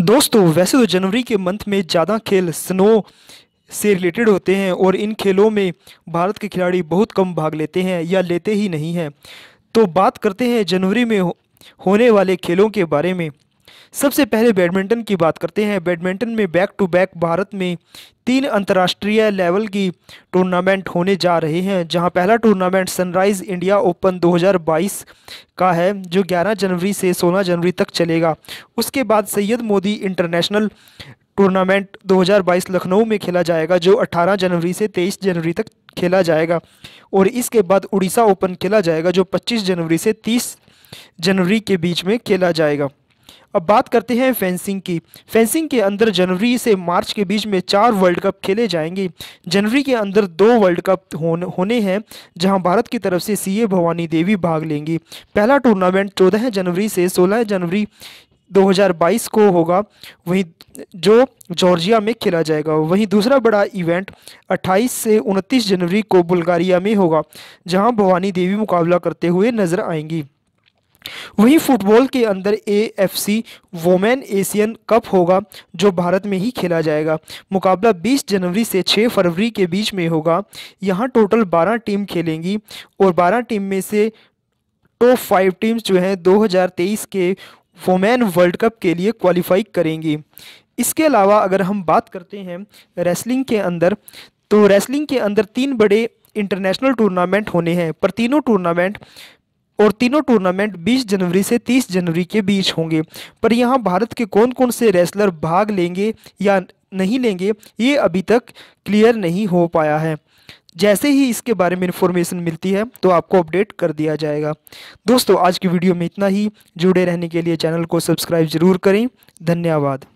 दोस्तों वैसे तो जनवरी के मंथ में ज़्यादा खेल स्नो से रिलेटेड होते हैं और इन खेलों में भारत के खिलाड़ी बहुत कम भाग लेते हैं या लेते ही नहीं हैं तो बात करते हैं जनवरी में होने वाले खेलों के बारे में सबसे पहले बैडमिंटन की बात करते हैं बैडमिंटन में बैक टू बैक भारत में तीन अंतर्राष्ट्रीय लेवल की टूर्नामेंट होने जा रहे हैं जहां पहला टूर्नामेंट सनराइज़ इंडिया ओपन 2022 का है जो 11 जनवरी से 16 जनवरी तक चलेगा उसके बाद सैयद मोदी इंटरनेशनल टूर्नामेंट 2022 लखनऊ में खेला जाएगा जो 18 जनवरी से 23 जनवरी तक खेला जाएगा और इसके बाद उड़ीसा ओपन खेला जाएगा जो 25 जनवरी से 30 जनवरी के बीच में खेला जाएगा अब बात करते हैं फेंसिंग की फेंसिंग के अंदर जनवरी से मार्च के बीच में चार वर्ल्ड कप खेले जाएंगे जनवरी के अंदर दो वर्ल्ड कप होने हैं जहां भारत की तरफ से सीए भवानी देवी भाग लेंगी पहला टूर्नामेंट 14 जनवरी से 16 जनवरी 2022 को होगा वहीं जो जॉर्जिया में खेला जाएगा वहीं दूसरा बड़ा इवेंट 28 से 29 जनवरी को बुल्गारिया में होगा जहां भवानी देवी मुकाबला करते हुए नजर आएंगी वहीं फुटबॉल के अंदर एएफसी वोमेन एशियन कप होगा जो भारत में ही खेला जाएगा मुकाबला 20 जनवरी से 6 फरवरी के बीच में होगा यहां टोटल 12 टीम खेलेंगी और 12 टीम में से टॉप फाइव टीम्स जो हैं 2023 के वोमेन वर्ल्ड कप के लिए क्वालिफाई करेंगी इसके अलावा अगर हम बात करते हैं रेसलिंग के अंदर तो रेसलिंग के अंदर तीन बड़े इंटरनेशनल टूर्नामेंट होने हैं पर तीनों टूर्नामेंट और तीनों टूर्नामेंट 20 जनवरी से 30 जनवरी के बीच होंगे पर यहाँ भारत के कौन कौन से रेसलर भाग लेंगे या नहीं लेंगे ये अभी तक क्लियर नहीं हो पाया है जैसे ही इसके बारे में इन्फॉर्मेशन मिलती है तो आपको अपडेट कर दिया जाएगा दोस्तों आज की वीडियो में इतना ही जुड़े रहने के लिए चैनल को सब्सक्राइब ज़रूर करें धन्यवाद